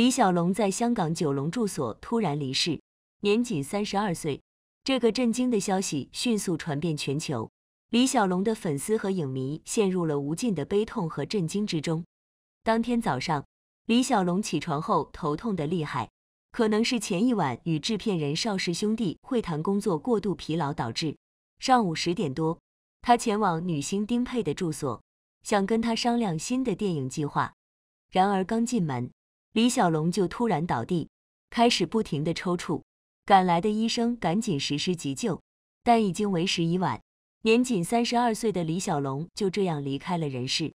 李小龙在香港九龙住所突然离世，年仅三十二岁。这个震惊的消息迅速传遍全球，李小龙的粉丝和影迷陷入了无尽的悲痛和震惊之中。当天早上，李小龙起床后头痛的厉害，可能是前一晚与制片人邵氏兄弟会谈工作过度疲劳导致。上午十点多，他前往女星丁佩的住所，想跟她商量新的电影计划。然而刚进门，李小龙就突然倒地，开始不停的抽搐。赶来的医生赶紧实施急救，但已经为时已晚。年仅三十二岁的李小龙就这样离开了人世。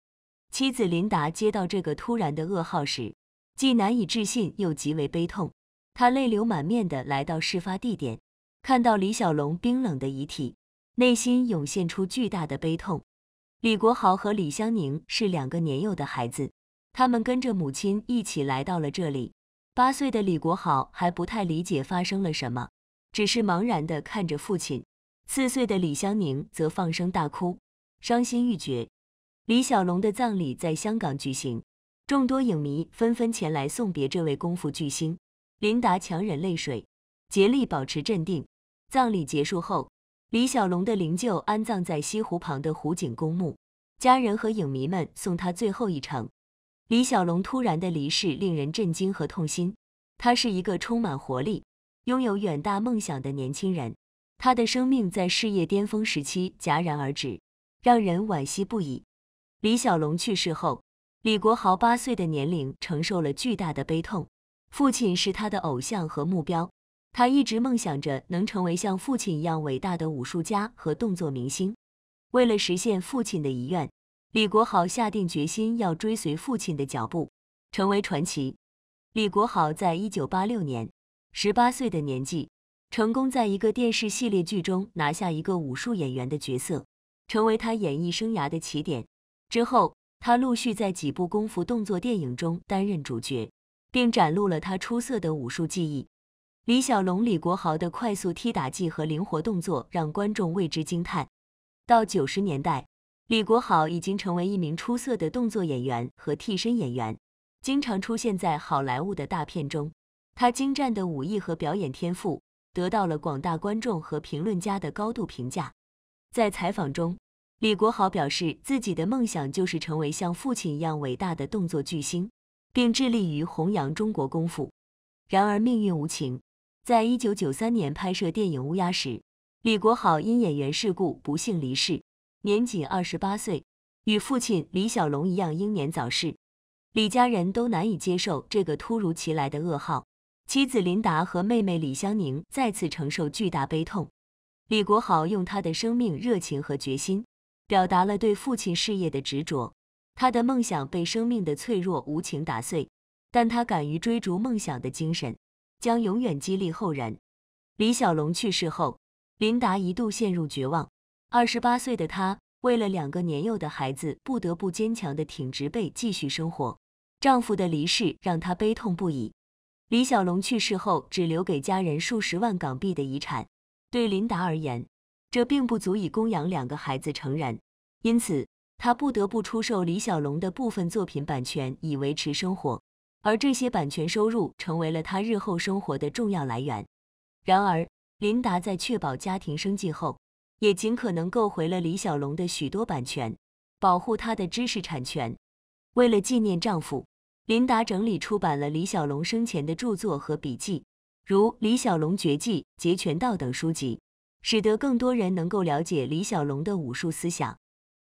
妻子琳达接到这个突然的噩耗时，既难以置信又极为悲痛。他泪流满面的来到事发地点，看到李小龙冰冷的遗体，内心涌现出巨大的悲痛。李国豪和李香宁是两个年幼的孩子。他们跟着母亲一起来到了这里。八岁的李国豪还不太理解发生了什么，只是茫然地看着父亲。四岁的李湘宁则放声大哭，伤心欲绝。李小龙的葬礼在香港举行，众多影迷纷纷前来送别这位功夫巨星。琳达强忍泪水，竭力保持镇定。葬礼结束后，李小龙的灵柩安葬在西湖旁的湖景公墓，家人和影迷们送他最后一程。李小龙突然的离世令人震惊和痛心。他是一个充满活力、拥有远大梦想的年轻人。他的生命在事业巅峰时期戛然而止，让人惋惜不已。李小龙去世后，李国豪八岁的年龄承受了巨大的悲痛。父亲是他的偶像和目标，他一直梦想着能成为像父亲一样伟大的武术家和动作明星。为了实现父亲的遗愿。李国豪下定决心要追随父亲的脚步，成为传奇。李国豪在一九八六年，十八岁的年纪，成功在一个电视系列剧中拿下一个武术演员的角色，成为他演艺生涯的起点。之后，他陆续在几部功夫动作电影中担任主角，并展露了他出色的武术技艺。李小龙、李国豪的快速踢打技和灵活动作让观众为之惊叹。到九十年代。李国豪已经成为一名出色的动作演员和替身演员，经常出现在好莱坞的大片中。他精湛的武艺和表演天赋得到了广大观众和评论家的高度评价。在采访中，李国豪表示自己的梦想就是成为像父亲一样伟大的动作巨星，并致力于弘扬中国功夫。然而，命运无情，在1993年拍摄电影《乌鸦》时，李国豪因演员事故不幸离世。年仅二十八岁，与父亲李小龙一样英年早逝，李家人都难以接受这个突如其来的噩耗。妻子琳达和妹妹李香宁再次承受巨大悲痛。李国豪用他的生命、热情和决心，表达了对父亲事业的执着。他的梦想被生命的脆弱无情打碎，但他敢于追逐梦想的精神，将永远激励后人。李小龙去世后，琳达一度陷入绝望。二十八岁的她，为了两个年幼的孩子，不得不坚强地挺直背继续生活。丈夫的离世让她悲痛不已。李小龙去世后，只留给家人数十万港币的遗产，对琳达而言，这并不足以供养两个孩子。成人，因此她不得不出售李小龙的部分作品版权以维持生活，而这些版权收入成为了她日后生活的重要来源。然而，琳达在确保家庭生计后，也尽可能购回了李小龙的许多版权，保护他的知识产权。为了纪念丈夫，琳达整理出版了李小龙生前的著作和笔记，如《李小龙绝技·截拳道》等书籍，使得更多人能够了解李小龙的武术思想。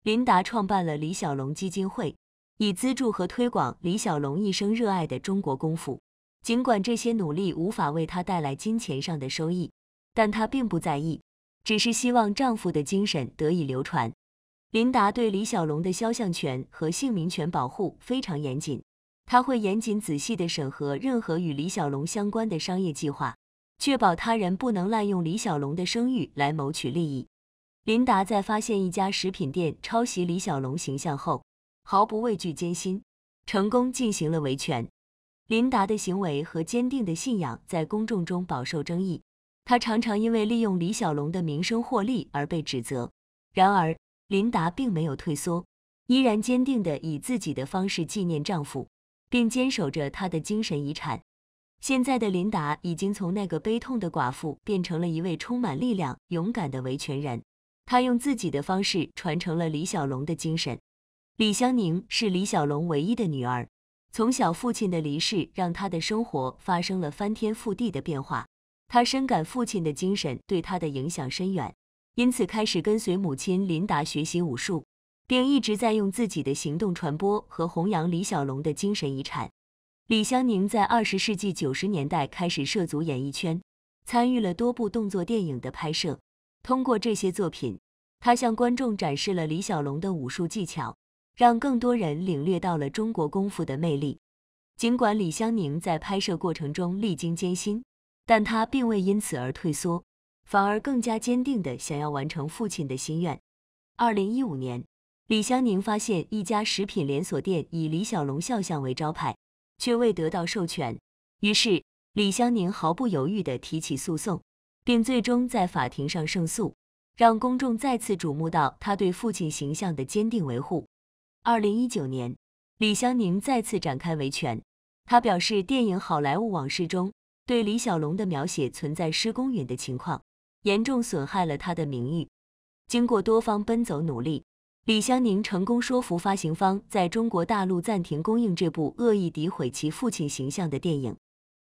琳达创办了李小龙基金会，以资助和推广李小龙一生热爱的中国功夫。尽管这些努力无法为他带来金钱上的收益，但他并不在意。只是希望丈夫的精神得以流传。琳达对李小龙的肖像权和姓名权保护非常严谨，她会严谨仔细地审核任何与李小龙相关的商业计划，确保他人不能滥用李小龙的声誉来谋取利益。琳达在发现一家食品店抄袭李小龙形象后，毫不畏惧艰辛，成功进行了维权。琳达的行为和坚定的信仰在公众中饱受争议。他常常因为利用李小龙的名声获利而被指责，然而琳达并没有退缩，依然坚定地以自己的方式纪念丈夫，并坚守着他的精神遗产。现在的琳达已经从那个悲痛的寡妇变成了一位充满力量、勇敢的维权人。她用自己的方式传承了李小龙的精神。李香宁是李小龙唯一的女儿，从小父亲的离世让她的生活发生了翻天覆地的变化。他深感父亲的精神对他的影响深远，因此开始跟随母亲琳达学习武术，并一直在用自己的行动传播和弘扬李小龙的精神遗产。李湘宁在二十世纪九十年代开始涉足演艺圈，参与了多部动作电影的拍摄。通过这些作品，他向观众展示了李小龙的武术技巧，让更多人领略到了中国功夫的魅力。尽管李湘宁在拍摄过程中历经艰辛。但他并未因此而退缩，反而更加坚定的想要完成父亲的心愿。二零一五年，李湘宁发现一家食品连锁店以李小龙肖像为招牌，却未得到授权。于是，李湘宁毫不犹豫的提起诉讼，并最终在法庭上胜诉，让公众再次瞩目到他对父亲形象的坚定维护。二零一九年，李湘宁再次展开维权，他表示电影《好莱坞往事》中。对李小龙的描写存在失公允的情况，严重损害了他的名誉。经过多方奔走努力，李湘宁成功说服发行方在中国大陆暂停公映这部恶意诋毁其父亲形象的电影。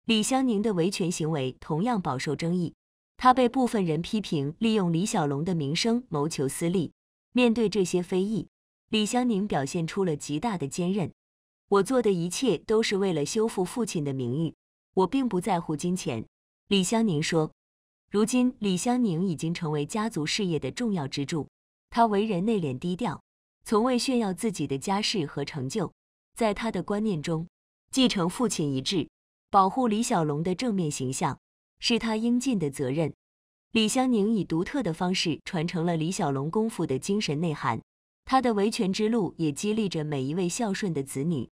李湘宁的维权行为同样饱受争议，他被部分人批评利用李小龙的名声谋求私利。面对这些非议，李湘宁表现出了极大的坚韧。我做的一切都是为了修复父亲的名誉。我并不在乎金钱，李湘宁说。如今，李湘宁已经成为家族事业的重要支柱。他为人内敛低调，从未炫耀自己的家世和成就。在他的观念中，继承父亲遗志，保护李小龙的正面形象，是他应尽的责任。李湘宁以独特的方式传承了李小龙功夫的精神内涵。他的维权之路也激励着每一位孝顺的子女。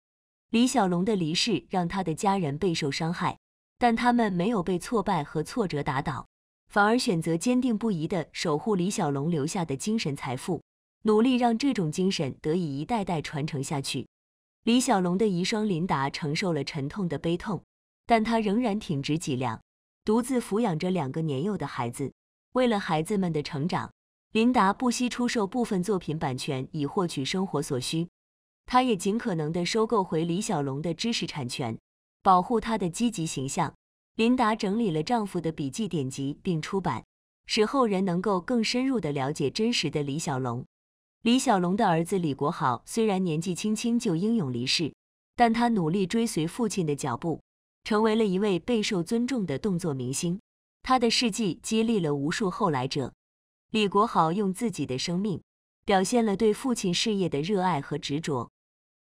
李小龙的离世让他的家人备受伤害，但他们没有被挫败和挫折打倒，反而选择坚定不移地守护李小龙留下的精神财富，努力让这种精神得以一代代传承下去。李小龙的遗孀琳达承受了沉痛的悲痛，但她仍然挺直脊梁，独自抚养着两个年幼的孩子。为了孩子们的成长，琳达不惜出售部分作品版权以获取生活所需。他也尽可能的收购回李小龙的知识产权，保护他的积极形象。琳达整理了丈夫的笔记典籍并出版，使后人能够更深入的了解真实的李小龙。李小龙的儿子李国豪虽然年纪轻轻就英勇离世，但他努力追随父亲的脚步，成为了一位备受尊重的动作明星。他的事迹激励了无数后来者。李国豪用自己的生命，表现了对父亲事业的热爱和执着。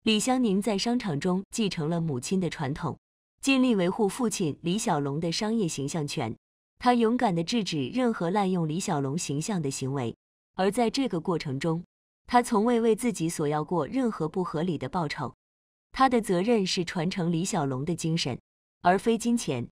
李湘宁在商场中继承了母亲的传统，尽力维护父亲李小龙的商业形象权。他勇敢地制止任何滥用李小龙形象的行为，而在这个过程中，他从未为自己索要过任何不合理的报酬。他的责任是传承李小龙的精神，而非金钱。